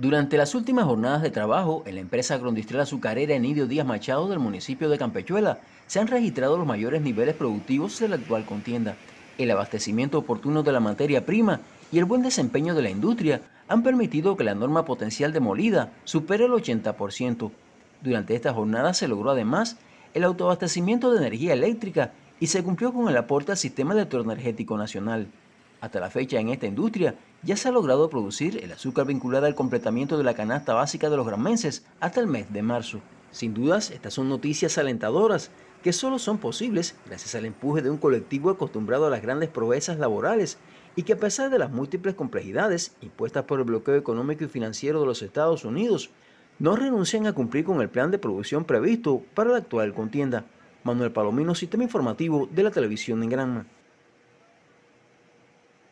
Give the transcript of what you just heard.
Durante las últimas jornadas de trabajo en la empresa agroindustrial azucarera Enidio Díaz Machado del municipio de Campechuela se han registrado los mayores niveles productivos de la actual contienda. El abastecimiento oportuno de la materia prima y el buen desempeño de la industria han permitido que la norma potencial demolida supere el 80%. Durante estas jornadas se logró además el autoabastecimiento de energía eléctrica y se cumplió con el aporte al sistema electroenergético nacional. Hasta la fecha en esta industria ya se ha logrado producir el azúcar vinculada al completamiento de la canasta básica de los granmenses hasta el mes de marzo. Sin dudas, estas son noticias alentadoras que solo son posibles gracias al empuje de un colectivo acostumbrado a las grandes proezas laborales y que a pesar de las múltiples complejidades impuestas por el bloqueo económico y financiero de los Estados Unidos, no renuncian a cumplir con el plan de producción previsto para la actual contienda. Manuel Palomino, Sistema Informativo de la Televisión en Granma.